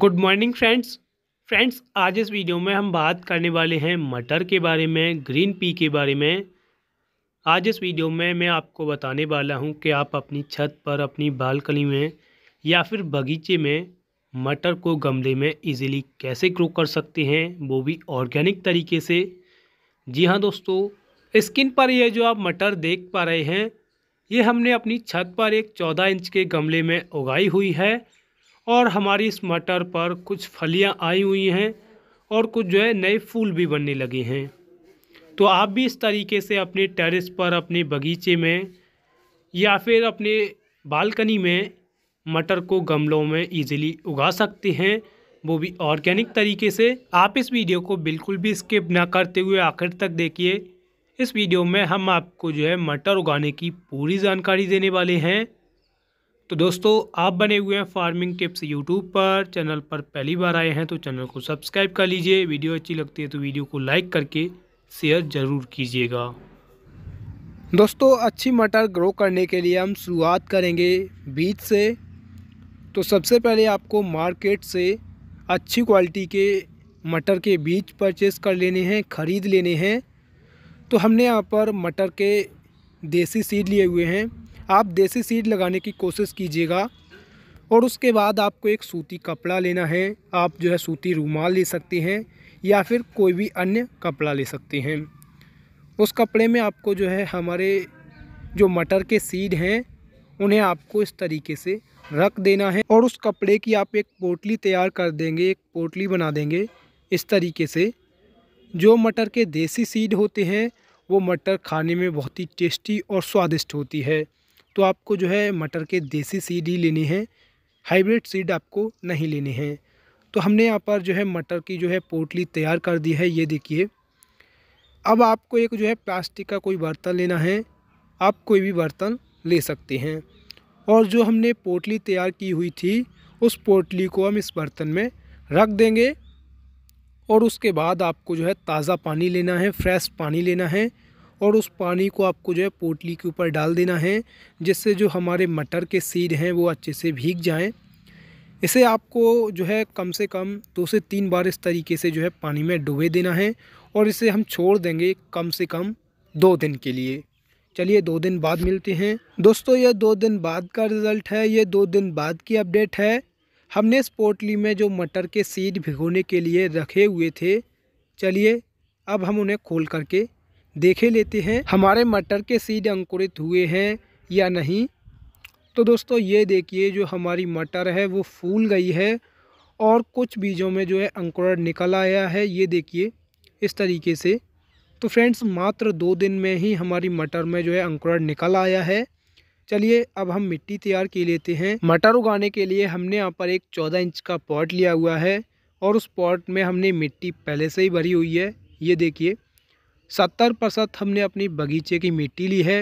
good morning friends friends आज इस video में हम बात करने वाले हैं मटर के बारे में ग्रीन पी के बारे में आज इस वीडियो में मैं आपको बताने वाला हूं कि आप अपनी छत पर अपनी बालकनी में या फिर बगीचे में मटर को गमले में इजीली कैसे ग्रो कर सकते हैं वो भी ऑर्गेनिक तरीके से जी हाँ दोस्तों स्किन पर यह जो आप मटर देख पा रहे हैं ये हमने अपनी छत पर एक चौदह इंच के गमले में उगाई हुई है और हमारी इस मटर पर कुछ फलियां आई हुई हैं और कुछ जो है नए फूल भी बनने लगे हैं तो आप भी इस तरीके से अपने टेरेस पर अपने बगीचे में या फिर अपने बालकनी में मटर को गमलों में इजीली उगा सकते हैं वो भी ऑर्गेनिक तरीके से आप इस वीडियो को बिल्कुल भी स्किप ना करते हुए आखिर तक देखिए इस वीडियो में हम आपको जो है मटर उगाने की पूरी जानकारी देने वाले हैं तो दोस्तों आप बने हुए हैं फार्मिंग टिप्स यूट्यूब पर चैनल पर पहली बार आए हैं तो चैनल को सब्सक्राइब कर लीजिए वीडियो अच्छी लगती है तो वीडियो को लाइक करके शेयर ज़रूर कीजिएगा दोस्तों अच्छी मटर ग्रो करने के लिए हम शुरुआत करेंगे बीज से तो सबसे पहले आपको मार्केट से अच्छी क्वालिटी के मटर के बीज परचेस कर लेने हैं ख़रीद लेने हैं तो हमने यहाँ पर मटर के देसी सीड लिए हुए हैं आप देसी सीड लगाने की कोशिश कीजिएगा और उसके बाद आपको एक सूती कपड़ा लेना है आप जो है सूती रूमाल ले सकते हैं या फिर कोई भी अन्य कपड़ा ले सकते हैं उस कपड़े में आपको जो है हमारे जो मटर के सीड हैं उन्हें आपको इस तरीके से रख देना है और उस कपड़े की आप एक पोटली तैयार कर देंगे एक पोटली बना देंगे इस तरीके से जो मटर के देसी सीड होते हैं वो मटर खाने में बहुत ही टेस्टी और स्वादिष्ट होती है तो आपको जो है मटर के देसी सीड ही लेने हैं हाइब्रिड सीड आपको नहीं लेने हैं तो हमने यहाँ पर जो है मटर की जो है पोटली तैयार कर दी है ये देखिए अब आपको एक जो है प्लास्टिक का कोई बर्तन लेना है आप कोई भी बर्तन ले सकते हैं और जो हमने पोटली तैयार की हुई थी उस पोटली को हम इस बर्तन में रख देंगे और उसके बाद आपको जो है ताज़ा पानी लेना है फ्रेश पानी लेना है और उस पानी को आपको जो है पोटली के ऊपर डाल देना है जिससे जो हमारे मटर के सीड हैं वो अच्छे से भीग जाएँ इसे आपको जो है कम से कम दो से तीन बार इस तरीके से जो है पानी में डुबे देना है और इसे हम छोड़ देंगे कम से कम दो दिन के लिए चलिए दो दिन बाद मिलते हैं दोस्तों यह दो दिन बाद का रिज़ल्ट है ये दो दिन बाद की अपडेट है हमने इस पोटली में जो मटर के सीड भिगोने के लिए रखे हुए थे चलिए अब हम उन्हें खोल करके देखे लेते हैं हमारे मटर के सीड अंकुरित हुए हैं या नहीं तो दोस्तों ये देखिए जो हमारी मटर है वो फूल गई है और कुछ बीजों में जो है अंकुरण निकल आया है ये देखिए इस तरीके से तो फ्रेंड्स मात्र दो दिन में ही हमारी मटर में जो है अंकुरण निकल आया है चलिए अब हम मिट्टी तैयार के लेते हैं मटर उगाने के लिए हमने यहाँ पर एक चौदह इंच का पॉट लिया हुआ है और उस पॉट में हमने मिट्टी पहले से ही भरी हुई है ये देखिए सत्तर प्रतिशत हमने अपनी बगीचे की मिट्टी ली है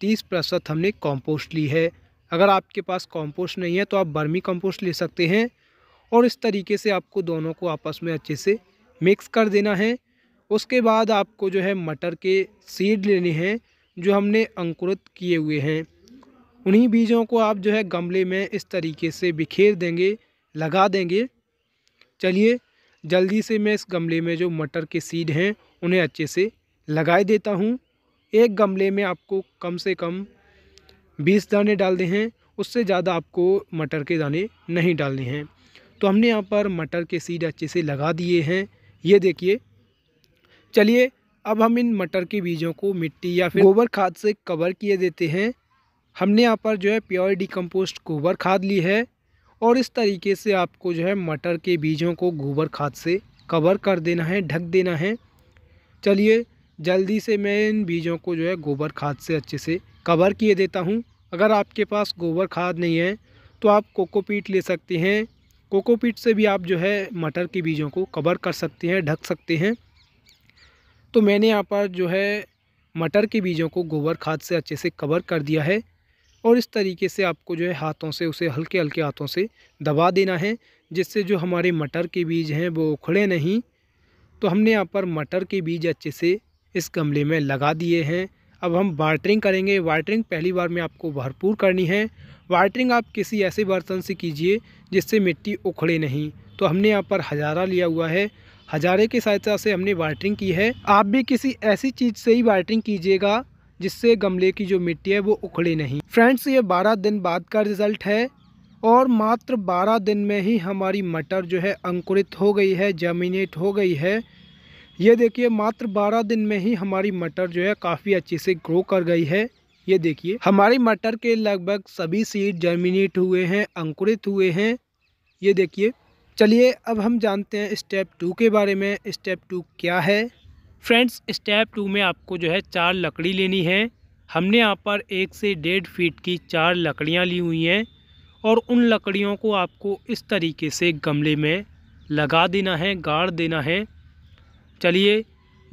तीस प्रतिशत हमने कॉम्पोस्ट ली है अगर आपके पास कॉम्पोस्ट नहीं है तो आप बर्मी कॉम्पोस्ट ले सकते हैं और इस तरीके से आपको दोनों को आपस में अच्छे से मिक्स कर देना है उसके बाद आपको जो है मटर के सीड लेने हैं जो हमने अंकुरित किए हुए हैं उन्हीं बीजों को आप जो है गमले में इस तरीके से बिखेर देंगे लगा देंगे चलिए जल्दी से मैं इस गमले में जो मटर के सीड हैं उन्हें अच्छे से लगाए देता हूँ एक गमले में आपको कम से कम बीस दाने डाल दे हैं उससे ज़्यादा आपको मटर के दाने नहीं डालने हैं तो हमने यहाँ पर मटर के सीड अच्छे से लगा दिए हैं ये देखिए चलिए अब हम इन मटर के बीजों को मिट्टी या फिर गोबर खाद से कवर किए देते हैं हमने यहाँ पर जो है प्योर डिकम्पोस्ट गोबर खाद ली है और इस तरीके से आपको जो है मटर के बीजों को गोबर खाद से कवर कर देना है ढक देना है चलिए जल्दी से मैं इन बीजों को जो है गोबर खाद से अच्छे से कवर किए देता हूँ अगर आपके पास गोबर खाद नहीं है तो आप कोकोपीट ले सकते हैं कोकोपीट से भी आप जो है मटर के बीजों को कवर कर सकते हैं ढक सकते हैं तो मैंने यहाँ पर जो है मटर के बीजों को गोबर खाद से अच्छे से कवर कर दिया है और इस तरीके से आपको जो है हाथों से उसे हल्के हल्के हाथों से दबा देना है जिससे जो हमारे मटर के बीज हैं वो उखड़े नहीं तो हमने यहाँ पर मटर के बीज अच्छे से इस गमले में लगा दिए हैं अब हम वाटरिंग करेंगे वाटरिंग पहली बार में आपको भरपूर करनी है वाटरिंग आप किसी ऐसे बर्तन से कीजिए जिससे मिट्टी उखड़े नहीं तो हमने यहाँ पर हजारा लिया हुआ है हजारे की सहायता से हमने वाटरिंग की है आप भी किसी ऐसी चीज़ से ही वाटरिंग कीजिएगा जिससे गमले की जो मिट्टी है वो उखड़े नहीं फ्रेंड्स ये बारह दिन बाद का रिज़ल्ट है और मात्र बारह दिन में ही हमारी मटर जो है अंकुरित हो गई है जर्मिनेट हो गई है ये देखिए मात्र बारह दिन में ही हमारी मटर जो है काफ़ी अच्छे से ग्रो कर गई है ये देखिए हमारी मटर के लगभग सभी सीड जर्मिनेट हुए हैं अंकुरित हुए हैं ये देखिए चलिए अब हम जानते हैं स्टेप टू के बारे में स्टेप टू क्या है फ्रेंड्स स्टेप टू में आपको जो है चार लकड़ी लेनी है हमने यहाँ पर एक से डेढ़ फीट की चार लकड़ियाँ ली हुई हैं और उन लकड़ियों को आपको इस तरीके से गमले में लगा देना है गाड़ देना है चलिए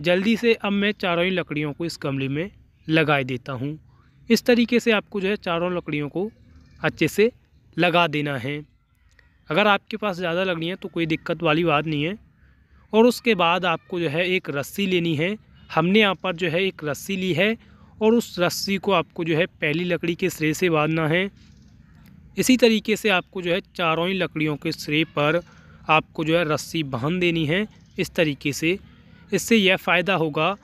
जल्दी से अब मैं चारों ही लकड़ियों को इस गमले में लगा देता हूँ इस तरीके से आपको जो है चारों लकड़ियों को अच्छे से लगा देना है अगर आपके पास ज़्यादा लकड़ी है तो कोई दिक्कत वाली बात नहीं है और उसके बाद आपको जो है एक रस्सी लेनी है हमने यहाँ पर जो है एक रस्सी ली है और उस रस्सी को आपको जो है पहली लकड़ी के सिरे से बांधना है इसी तरीके से आपको जो है चारों ही लकड़ियों के सिरे पर आपको जो है रस्सी बांध देनी है इस तरीके से इससे यह फ़ायदा होगा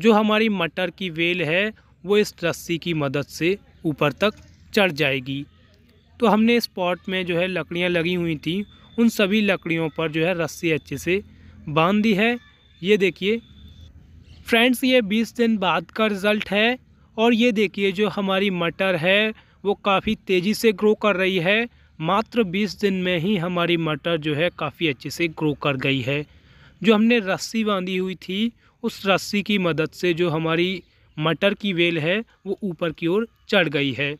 जो हमारी मटर की वेल है वो इस रस्सी की मदद से ऊपर तक चढ़ जाएगी तो हमने इस पॉट में जो है लकड़ियाँ लगी हुई थी उन सभी लकड़ियों पर जो है रस्सी अच्छे से बांध दी है ये देखिए फ्रेंड्स ये बीस दिन बाद का रिज़ल्ट है और ये देखिए जो हमारी मटर है वो काफ़ी तेज़ी से ग्रो कर रही है मात्र बीस दिन में ही हमारी मटर जो है काफ़ी अच्छे से ग्रो कर गई है जो हमने रस्सी बांधी हुई थी उस रस्सी की मदद से जो हमारी मटर की वेल है वो ऊपर की ओर चढ़ गई है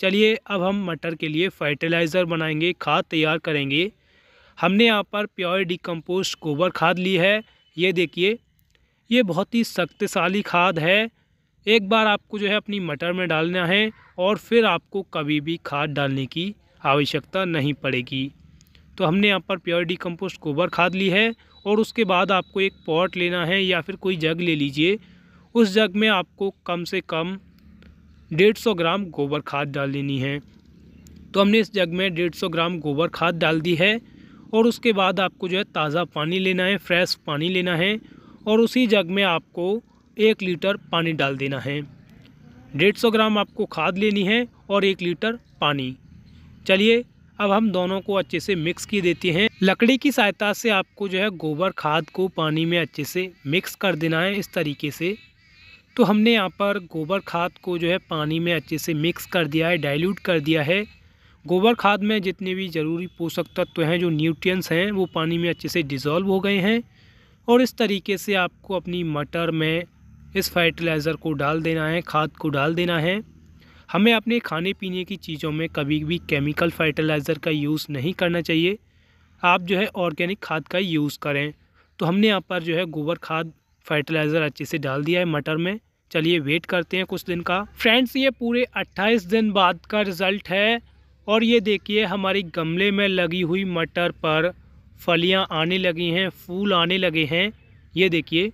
चलिए अब हम मटर के लिए फर्टिलाइज़र बनाएंगे खाद तैयार करेंगे हमने यहाँ पर प्योर डिकम्पोस्ट गोबर खाद ली है ये देखिए ये बहुत ही शक्तिशाली खाद है एक बार आपको जो है अपनी मटर में डालना है और फिर आपको कभी भी खाद डालने की आवश्यकता नहीं पड़ेगी तो हमने यहाँ पर प्योर डिकम्पोस्ट गोबर खाद ली है और उसके बाद आपको एक पॉट लेना है या फिर कोई जग ले लीजिए उस जग में आपको कम से कम डेढ़ सौ ग्राम गोबर खाद डाल देनी है तो हमने इस जग में डेढ़ सौ ग्राम गोबर खाद डाल दी है और उसके बाद आपको जो है ताज़ा पानी लेना है फ्रेश पानी लेना है और उसी जग में आपको एक लीटर पानी डाल देना है डेढ़ सौ ग्राम आपको खाद लेनी है और एक लीटर पानी चलिए अब हम दोनों को अच्छे से मिक्स की देते हैं लकड़ी की सहायता से आपको जो है गोबर खाद को पानी में अच्छे से मिक्स कर देना है इस तरीके से तो हमने यहाँ पर गोबर खाद को जो है पानी में अच्छे से मिक्स कर दिया है डाइल्यूट कर दिया है गोबर खाद में जितने भी ज़रूरी पोषक तत्व हैं जो न्यूट्रिएंट्स हैं वो पानी में अच्छे से डिज़ोल्व हो गए हैं और इस तरीके से आपको अपनी मटर में इस फर्टिलाइज़र को डाल देना है खाद को डाल देना है हमें अपने खाने पीने की चीज़ों में कभी भी केमिकल फर्टिलाइज़र का यूज़ नहीं करना चाहिए आप जो है ऑर्गेनिक खाद का यूज़ करें तो हमने यहाँ पर जो है गोबर खाद फर्टिलाइज़र अच्छे से डाल दिया है मटर में चलिए वेट करते हैं कुछ दिन का फ्रेंड्स ये पूरे 28 दिन बाद का रिज़ल्ट है और ये देखिए हमारी गमले में लगी हुई मटर पर फलियाँ आने लगी हैं फूल आने लगे हैं ये देखिए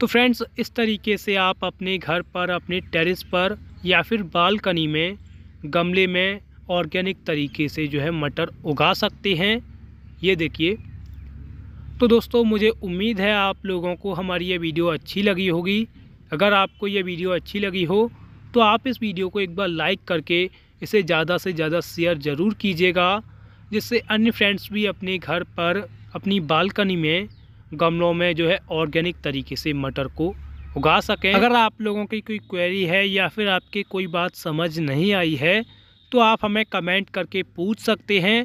तो फ्रेंड्स इस तरीके से आप अपने घर पर अपने टेरेस पर या फिर बालकनी में गमले में ऑर्गेनिक तरीके से जो है मटर उगा सकते हैं ये देखिए तो दोस्तों मुझे उम्मीद है आप लोगों को हमारी ये वीडियो अच्छी लगी होगी अगर आपको ये वीडियो अच्छी लगी हो तो आप इस वीडियो को एक बार लाइक करके इसे ज़्यादा से ज़्यादा शेयर ज़रूर कीजिएगा जिससे अन्य फ्रेंड्स भी अपने घर पर अपनी बालकनी में गमलों में जो है ऑर्गेनिक तरीके से मटर को उगा सकें अगर आप लोगों की कोई क्वेरी है या फिर आपकी कोई बात समझ नहीं आई है तो आप हमें कमेंट करके पूछ सकते हैं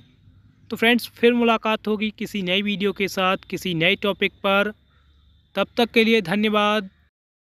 तो फ्रेंड्स फिर मुलाकात होगी किसी नए वीडियो के साथ किसी नए टॉपिक पर तब तक के लिए धन्यवाद